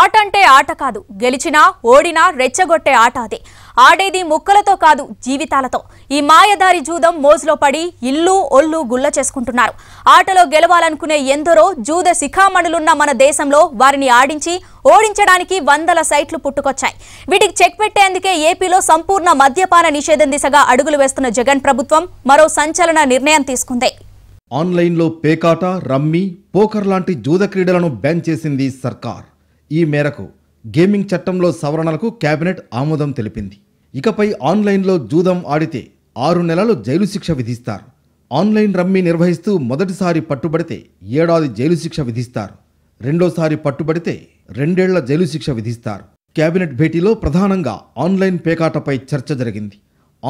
ఆట అంటే ఆట కాదు గెలిచినా ఓడినా రెచ్చగొట్టే ఆట అదే ఆడేది ముక్కలతో కాదు జీవితాలతో ఈ మాయదారి జూదం మోజులో పడి ఇల్లు ఒళ్ళు గుల్ల చేసుకుంటున్నారు ఆటలో గెలవాలనుకునే ఎందరో జూద శిఖామణులున్న మన దేశంలో వారిని ఆడించి ఓడించడానికి వందల సైట్లు పుట్టుకొచ్చాయి వీటికి చెక్ పెట్టేందుకే ఏపీలో సంపూర్ణ మద్యపాన నిషేధం దిశగా అడుగులు వేస్తున్న జగన్ ప్రభుత్వం మరో సంచలన నిర్ణయం తీసుకుంది ఆన్లైన్లో పేకాట రమ్మి పోకర్ లాంటి జూద క్రీడలను బ్యాన్ చేసింది సర్కార్ ఈ మేరకు గేమింగ్ చట్టంలో సవరణలకు కేబినెట్ ఆమోదం తెలిపింది ఇకపై ఆన్లైన్లో జూదం ఆడితే ఆరు నెలలు జైలు శిక్ష విధిస్తారు ఆన్లైన్ రమ్మీ నిర్వహిస్తూ మొదటిసారి పట్టుబడితే ఏడాది జైలు శిక్ష విధిస్తారు రెండోసారి పట్టుబడితే రెండేళ్ల జైలు శిక్ష విధిస్తారు కేబినెట్ భేటీలో ప్రధానంగా ఆన్లైన్ పేకాటపై చర్చ జరిగింది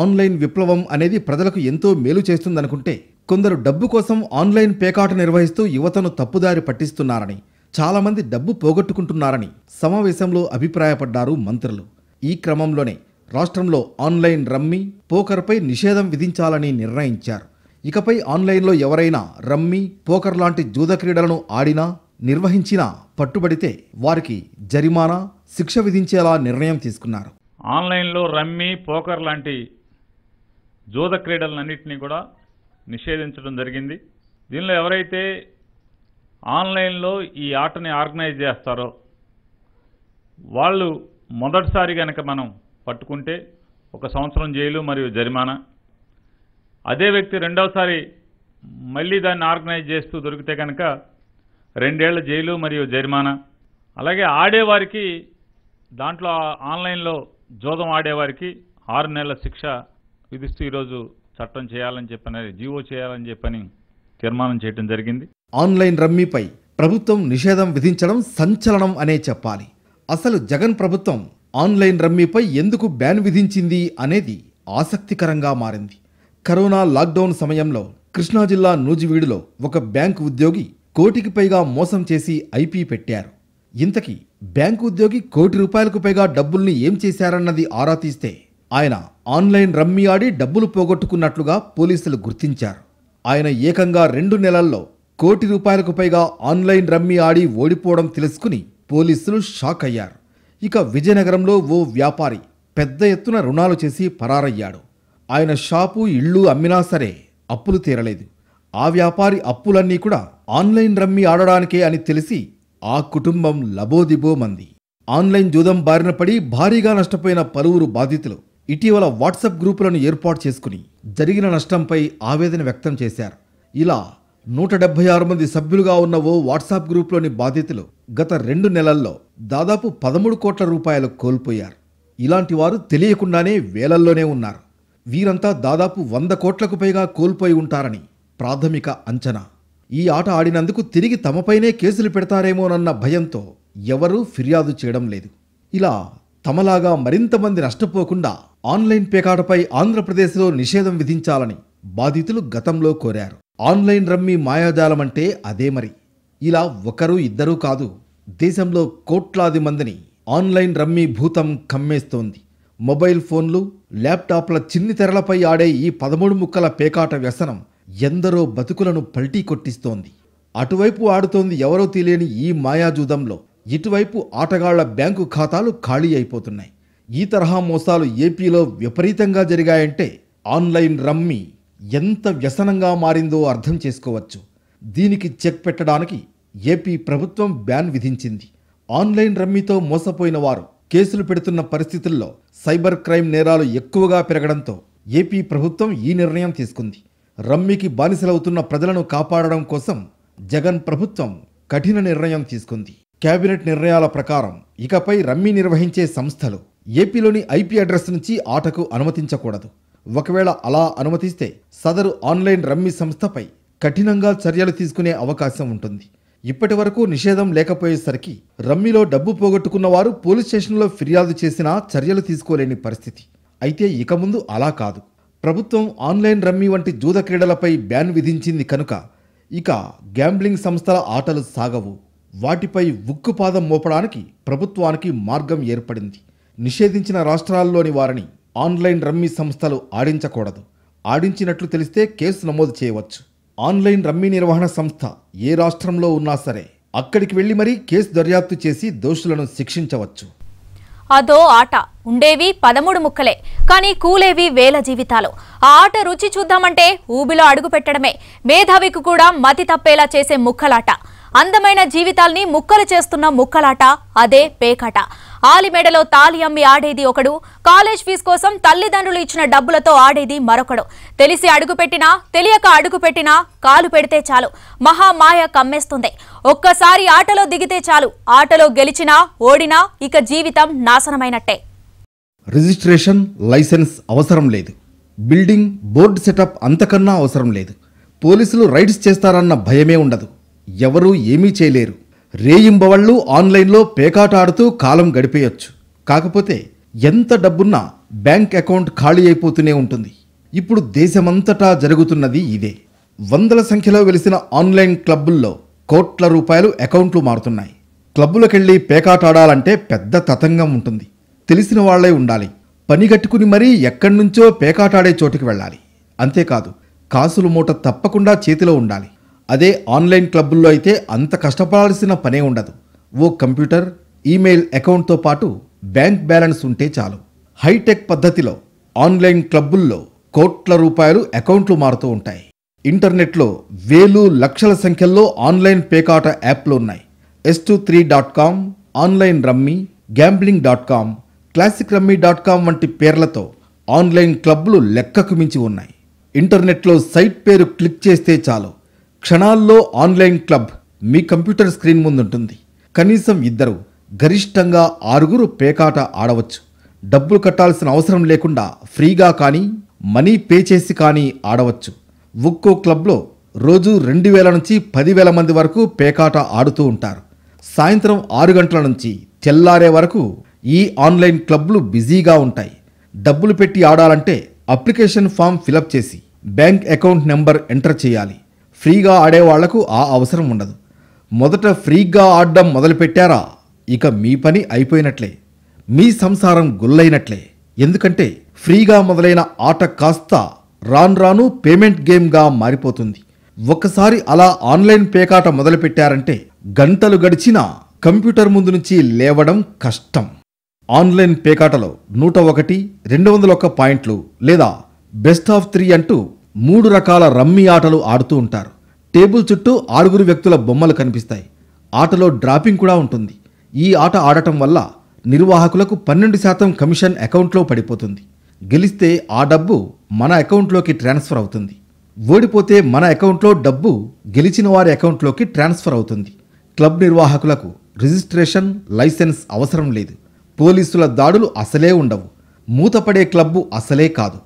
ఆన్లైన్ విప్లవం అనేది ప్రజలకు ఎంతో మేలు చేస్తుందనుకుంటే కొందరు డబ్బు కోసం ఆన్లైన్ పేకాట నిర్వహిస్తూ యువతను తప్పుదారి పట్టిస్తున్నారని చాలామంది డబ్బు పోగొట్టుకుంటున్నారని సమావేశంలో అభిప్రాయపడ్డారు మంత్రులు ఈ క్రమంలోనే రాష్ట్రంలో ఆన్లైన్ రమ్మి పోకర్పై నిషేధం విధించాలని నిర్ణయించారు ఇకపై ఆన్లైన్లో ఎవరైనా రమ్మి పోకర్ లాంటి జూద క్రీడలను ఆడినా నిర్వహించినా పట్టుబడితే వారికి జరిమానా శిక్ష విధించేలా నిర్ణయం తీసుకున్నారు ఆన్లైన్లో రమ్మి పోకర్ లాంటి జూద క్రీడలన్నింటినీ కూడా నిషేధించడం జరిగింది దీనిలో ఎవరైతే ఆన్లైన్లో ఈ ఆటని ఆర్గనైజ్ చేస్తారో వాళ్ళు మొదటిసారి కనుక మనం పట్టుకుంటే ఒక సంవత్సరం జైలు మరియు జరిమానా అదే వ్యక్తి రెండవసారి మళ్ళీ దాన్ని ఆర్గనైజ్ చేస్తూ దొరికితే కనుక రెండేళ్ల జైలు మరియు జరిమానా అలాగే ఆడేవారికి దాంట్లో ఆన్లైన్లో జోదం ఆడేవారికి ఆరు నెలల శిక్ష విధిస్తూ ఈరోజు చట్టం చేయాలని చెప్పని జీవో చేయాలని చెప్పని తీర్మానం చేయడం జరిగింది ఆన్లైన్ రమ్మీపై ప్రభుత్వం నిషేధం విధించడం సంచలనం అనే చెప్పాలి అసలు జగన్ ప్రభుత్వం ఆన్లైన్ రమ్మీపై ఎందుకు బ్యాన్ విధించింది అనేది ఆసక్తికరంగా మారింది కరోనా లాక్డౌన్ సమయంలో కృష్ణా జిల్లా నూజివీడులో ఒక బ్యాంకు ఉద్యోగి కోటికి పైగా మోసం చేసి ఐపీ పెట్టారు ఇంతకీ బ్యాంకు ఉద్యోగి కోటి రూపాయలకు పైగా డబ్బుల్ని ఏం చేశారన్నది ఆరా తీస్తే ఆయన ఆన్లైన్ రమ్మీ ఆడి డబ్బులు పోగొట్టుకున్నట్లుగా పోలీసులు గుర్తించారు ఆయన ఏకంగా రెండు నెలల్లో కోటి రూపాయలకు పైగా ఆన్లైన్ రమ్మి ఆడి ఓడిపోవడం తెలుసుకుని పోలీసులు షాక్ అయ్యారు ఇక విజయనగరంలో ఓ వ్యాపారి పెద్ద ఎత్తున రుణాలు చేసి పరారయ్యాడు ఆయన షాపు ఇళ్ళు అమ్మినా సరే అప్పులు తీరలేదు ఆ వ్యాపారి అప్పులన్నీ కూడా ఆన్లైన్ రమ్మి ఆడడానికే అని తెలిసి ఆ కుటుంబం లబోదిబో మంది ఆన్లైన్ జూదం బారిన పడి భారీగా నష్టపోయిన పలువురు బాధితులు ఇటీవల వాట్సాప్ గ్రూపులను ఏర్పాటు చేసుకుని జరిగిన నష్టంపై ఆవేదన వ్యక్తం చేశారు ఇలా నూట డెబ్బై ఆరు మంది సభ్యులుగా ఉన్న ఓ వాట్సాప్ గ్రూప్లోని బాధితులు గత రెండు నెలల్లో దాదాపు పదమూడు కోట్ల రూపాయలు కోల్పోయారు ఇలాంటి వారు తెలియకుండానే వేలల్లోనే ఉన్నారు వీరంతా దాదాపు వంద కోట్లకు పైగా కోల్పోయి ఉంటారని ప్రాథమిక అంచనా ఈ ఆట ఆడినందుకు తిరిగి తమపైనే కేసులు పెడతారేమోనన్న భయంతో ఎవరూ ఫిర్యాదు చేయడం లేదు ఇలా తమలాగా మరింతమంది నష్టపోకుండా ఆన్లైన్ పేకాటపై ఆంధ్రప్రదేశ్లో నిషేధం విధించాలని బాధితులు గతంలో కోరారు ఆన్లైన్ రమ్మీ మాయాజాలం అంటే అదే మరి ఇలా ఒకరు ఇద్దరూ కాదు దేశంలో కోట్లాది మందిని ఆన్లైన్ రమ్మీ భూతం కమ్మేస్తోంది మొబైల్ ఫోన్లు ల్యాప్టాప్ల చిన్ని తెరలపై ఆడే ఈ పదమూడు ముక్కల పేకాట వ్యసనం ఎందరో బతుకులను పల్టీ కొట్టిస్తోంది అటువైపు ఆడుతోంది ఎవరో తెలియని ఈ మాయాజూదంలో ఇటువైపు ఆటగాళ్ల బ్యాంకు ఖాతాలు ఖాళీ అయిపోతున్నాయి ఈ తరహా మోసాలు ఏపీలో విపరీతంగా జరిగాయంటే ఆన్లైన్ రమ్మి ఎంత వ్యసనంగా మారిందో అర్థం చేసుకోవచ్చు దీనికి చెక్ పెట్టడానికి ఏపీ ప్రభుత్వం బ్యాన్ విధించింది ఆన్లైన్ రమ్మీతో మోసపోయిన వారు కేసులు పెడుతున్న పరిస్థితుల్లో సైబర్ క్రైమ్ నేరాలు ఎక్కువగా పెరగడంతో ఏపీ ప్రభుత్వం ఈ నిర్ణయం తీసుకుంది రమ్మీకి బానిసలవుతున్న ప్రజలను కాపాడడం కోసం జగన్ ప్రభుత్వం కఠిన నిర్ణయం తీసుకుంది కేబినెట్ నిర్ణయాల ప్రకారం ఇకపై రమ్మీ నిర్వహించే సంస్థలు ఏపీలోని ఐపీ అడ్రస్ నుంచి ఆటకు అనుమతించకూడదు ఒకవేళ అలా అనుమతిస్తే సదరు ఆన్లైన్ రమ్మీ సంస్థపై కఠినంగా చర్యలు తీసుకునే అవకాశం ఉంటుంది ఇప్పటి వరకు నిషేధం లేకపోయేసరికి రమ్మీలో డబ్బు పోగొట్టుకున్న వారు పోలీస్ స్టేషన్లో ఫిర్యాదు చేసినా చర్యలు తీసుకోలేని పరిస్థితి అయితే ఇక ముందు అలా కాదు ప్రభుత్వం ఆన్లైన్ రమ్మీ వంటి జూద క్రీడలపై బ్యాన్ విధించింది కనుక ఇక గ్యాంబ్లింగ్ సంస్థల ఆటలు సాగవు వాటిపై ఉక్కుపాదం మోపడానికి ప్రభుత్వానికి మార్గం ఏర్పడింది నిషేధించిన రాష్ట్రాల్లోని వారిని ఆన్లైన్ రమ్మీ సంస్థలు ఆడించకూడదు ఆడించినట్లు తెలిస్తే కేసు నమోదు చేయవచ్చు ఆన్లైన్ రమ్మీ నిర్వహణ సంస్థ ఏ రాష్ట్రంలో ఉన్నా సరే అక్కడికి వెళ్లి మరీ కేసు దర్యాప్తు చేసి దోషులను శిక్షించవచ్చు అదో ఆట ఉండేవి పదమూడు ముక్కలే కానీ కూలేవి వేల జీవితాలు ఆ ఆట రుచి చూద్దామంటే ఊబిలో అడుగు పెట్టడమే మేధావికి కూడా మతి తప్పేలా చేసే ముక్కలాట అందమైన జీవితాల్ని ముక్కలు చేస్తున్న ముక్కలాట అదే పేకాట ఆలిమేడలో తాలి అమ్మి ఆడేది ఒకడు కాలేజ్ ఫీజు కోసం తల్లిదండ్రులు ఇచ్చిన డబ్బులతో ఆడేది మరొకడు తెలిసి అడుగుపెట్టినా తెలియక అడుగుపెట్టినా కాలు పెడితే చాలు మహామాయ కమ్మేస్తుంది ఒక్కసారి ఆటలో దిగితే చాలు ఆటలో గెలిచినా ఓడినా ఇక జీవితం నాశనమైనట్టే రిజిస్ట్రేషన్ లైసెన్స్ అవసరం లేదు బిల్డింగ్ బోర్డు సెటప్ అంతకన్నా అవసరం లేదు పోలీసులు రైడ్స్ చేస్తారన్న భయమే ఉండదు ఎవరూ ఏమీ చేయలేరు రేయింబవళ్ళు ఆన్లైన్లో పేకాట ఆడుతూ కాలం గడిపేయచ్చు కాకపోతే ఎంత డబ్బున్నా బ్యాంక్ అకౌంట్ ఖాళీ అయిపోతూనే ఉంటుంది ఇప్పుడు దేశమంతటా జరుగుతున్నది ఇదే వందల సంఖ్యలో వెలిసిన ఆన్లైన్ క్లబ్బుల్లో కోట్ల రూపాయలు అకౌంట్లు మారుతున్నాయి క్లబ్బులకెళ్ళి పేకాటాడాలంటే పెద్ద తతంగం ఉంటుంది తెలిసిన వాళ్లే ఉండాలి పని కట్టుకుని మరీ ఎక్కడి నుంచో పేకాటాడే చోటికి వెళ్ళాలి అంతేకాదు కాసులు మూట తప్పకుండా చేతిలో ఉండాలి అదే ఆన్లైన్ క్లబ్బుల్లో అయితే అంత కష్టపడాల్సిన పనే ఉండదు ఓ కంప్యూటర్ ఈమెయిల్ అకౌంట్తో పాటు బ్యాంక్ బ్యాలెన్స్ ఉంటే చాలు హైటెక్ పద్ధతిలో ఆన్లైన్ క్లబ్బుల్లో కోట్ల రూపాయలు అకౌంట్లు మారుతూ ఉంటాయి ఇంటర్నెట్లో వేలు లక్షల సంఖ్యల్లో ఆన్లైన్ పేకాట యాప్లు ఉన్నాయి S two three dot com online rummy gambling dot com classic rummy dot com వంటి పేర్లతో ఆన్లైన్ క్లబ్లు లెక్కకు మించి ఉన్నాయి ఇంటర్నెట్లో సైట్ పేరు క్లిక్ చేస్తే చాలు క్షణాల్లో ఆన్లైన్ క్లబ్ మీ కంప్యూటర్ స్క్రీన్ ముందుంటుంది కనీసం ఇద్దరు గరిష్టంగా ఆరుగురు పేకాట ఆడవచ్చు డబ్బులు కట్టాల్సిన అవసరం లేకుండా ఫ్రీగా కానీ మనీ పే చేసి కానీ ఆడవచ్చు ఒక్కో క్లబ్లో రోజు రెండు వేల నుంచి పదివేల మంది వరకు పేకాట ఆడుతూ ఉంటారు సాయంత్రం ఆరు గంటల నుంచి తెల్లారే వరకు ఈ ఆన్లైన్ క్లబ్లు బిజీగా ఉంటాయి డబ్బులు పెట్టి ఆడాలంటే అప్లికేషన్ ఫామ్ ఫిలప్ చేసి బ్యాంక్ అకౌంట్ నెంబర్ ఎంటర్ చేయాలి ఫ్రీగా ఆడేవాళ్లకు ఆ అవసరం ఉండదు మొదట ఫ్రీగా ఆడడం మొదలుపెట్టారా ఇక మీ పని అయిపోయినట్లే మీ సంసారం గుల్లైనట్లే ఎందుకంటే ఫ్రీగా మొదలైన ఆట కాస్త రాను రాను పేమెంట్ గేమ్గా మారిపోతుంది ఒకసారి అలా ఆన్లైన్ పేకాట మొదలుపెట్టారంటే గంటలు గడిచినా కంప్యూటర్ ముందు నుంచి లేవడం కష్టం ఆన్లైన్ పేకాటలో నూట ఒకటి రెండు వందల ఒక్క పాయింట్లు లేదా బెస్ట్ ఆఫ్ త్రీ అంటూ మూడు రకాల రమ్మీ ఆటలు ఆడుతూ ఉంటారు టేబుల్ చుట్టూ ఆరుగురు వ్యక్తుల బొమ్మలు కనిపిస్తాయి ఆటలో డ్రాపింగ్ కూడా ఉంటుంది ఈ ఆట ఆడటం వల్ల నిర్వాహకులకు పన్నెండు శాతం కమిషన్ అకౌంట్లో పడిపోతుంది గెలిస్తే ఆ డబ్బు మన అకౌంట్లోకి ట్రాన్స్ఫర్ అవుతుంది ఓడిపోతే మన అకౌంట్లో డబ్బు గెలిచిన వారి అకౌంట్లోకి ట్రాన్స్ఫర్ అవుతుంది క్లబ్ నిర్వాహకులకు రిజిస్ట్రేషన్ లైసెన్స్ అవసరం లేదు పోలీసుల దాడులు అసలే ఉండవు మూతపడే క్లబ్బు అసలే కాదు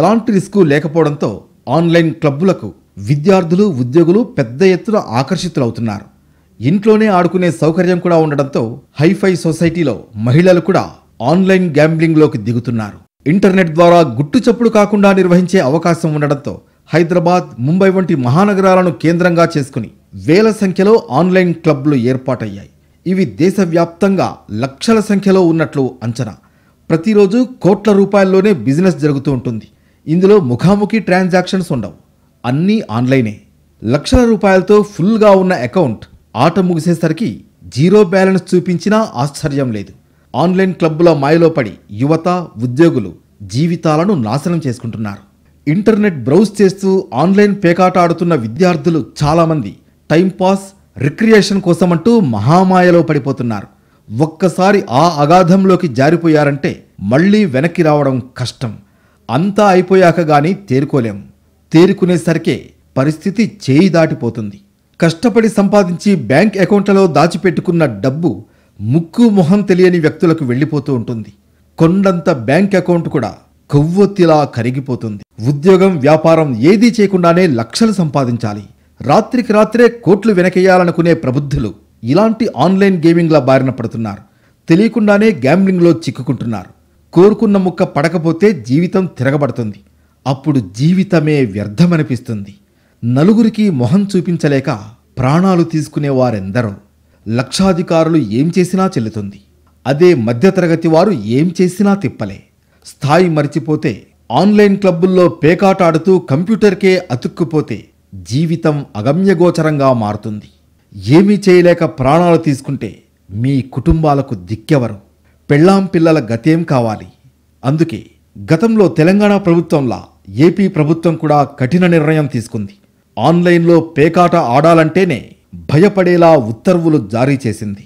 ఎలాంటి రిస్కు లేకపోవడంతో ఆన్లైన్ క్లబ్బులకు విద్యార్థులు ఉద్యోగులు పెద్ద ఎత్తున ఆకర్షితులవుతున్నారు ఇంట్లోనే ఆడుకునే సౌకర్యం కూడా ఉండడంతో హైఫై సొసైటీలో మహిళలు కూడా ఆన్లైన్ గ్యాంబ్లింగ్లోకి దిగుతున్నారు ఇంటర్నెట్ ద్వారా గుట్టు చప్పుడు కాకుండా నిర్వహించే అవకాశం ఉండడంతో హైదరాబాద్ ముంబై వంటి మహానగరాలను కేంద్రంగా చేసుకుని వేల సంఖ్యలో ఆన్లైన్ క్లబ్లు ఏర్పాటయ్యాయి ఇవి దేశవ్యాప్తంగా లక్షల సంఖ్యలో ఉన్నట్లు అంచనా ప్రతిరోజు కోట్ల రూపాయల్లోనే బిజినెస్ జరుగుతూ ఉంటుంది ఇందులో ముఖాముఖి ట్రాన్సాక్షన్స్ ఉండవు అన్నీ ఆన్లైనే లక్షల రూపాయలతో ఫుల్గా ఉన్న అకౌంట్ ఆట ముగిసేసరికి జీరో బ్యాలెన్స్ చూపించినా ఆశ్చర్యం లేదు ఆన్లైన్ క్లబ్బుల మాయలో పడి యువత ఉద్యోగులు జీవితాలను నాశనం చేసుకుంటున్నారు ఇంటర్నెట్ బ్రౌజ్ చేస్తూ ఆన్లైన్ పేకాట ఆడుతున్న విద్యార్థులు చాలామంది టైంపాస్ రిక్రియేషన్ కోసమంటూ మహామాయలో పడిపోతున్నారు ఒక్కసారి ఆ అగాధంలోకి జారిపోయారంటే మళ్ళీ వెనక్కి రావడం కష్టం అంతా అయిపోయాక గాని తేరుకోలేం తేరుకునేసరికే పరిస్థితి చేయి దాటిపోతుంది కష్టపడి సంపాదించి బ్యాంక్ అకౌంట్లలో దాచిపెట్టుకున్న డబ్బు ముక్కు మొహం తెలియని వ్యక్తులకు వెళ్ళిపోతూ ఉంటుంది కొండంత బ్యాంక్ అకౌంట్ కూడా కొవ్వొత్తిలా కరిగిపోతుంది ఉద్యోగం వ్యాపారం ఏదీ చేయకుండానే లక్షలు సంపాదించాలి రాత్రికి రాత్రే కోట్లు వెనకేయాలనుకునే ప్రబుద్ధులు ఇలాంటి ఆన్లైన్ గేమింగ్ల బారిన పడుతున్నారు తెలియకుండానే గ్యాంబ్లింగ్లో చిక్కుకుంటున్నారు కోరుకున్న ముక్క పడకపోతే జీవితం తిరగబడుతుంది అప్పుడు జీవితమే వ్యర్థమనిపిస్తుంది నలుగురికి మొహం చూపించలేక ప్రాణాలు తీసుకునే వారెందరో లక్షాధికారులు ఏం చేసినా చెల్లుతుంది అదే మధ్యతరగతి వారు ఏం చేసినా తిప్పలే స్థాయి మరిచిపోతే ఆన్లైన్ క్లబ్బుల్లో పేకాటాడుతూ కంప్యూటర్కే అతుక్కుపోతే జీవితం అగమ్యగోచరంగా మారుతుంది ఏమీ చేయలేక ప్రాణాలు తీసుకుంటే మీ కుటుంబాలకు దిక్కెవరు పెళ్ళాం పిల్లల గతేం కావాలి అందుకే గతంలో తెలంగాణ ప్రభుత్వంలా ఏపీ ప్రభుత్వం కూడా కఠిన నిర్ణయం తీసుకుంది ఆన్లైన్లో పేకాట ఆడాలంటేనే భయపడేలా ఉత్తర్వులు జారీ చేసింది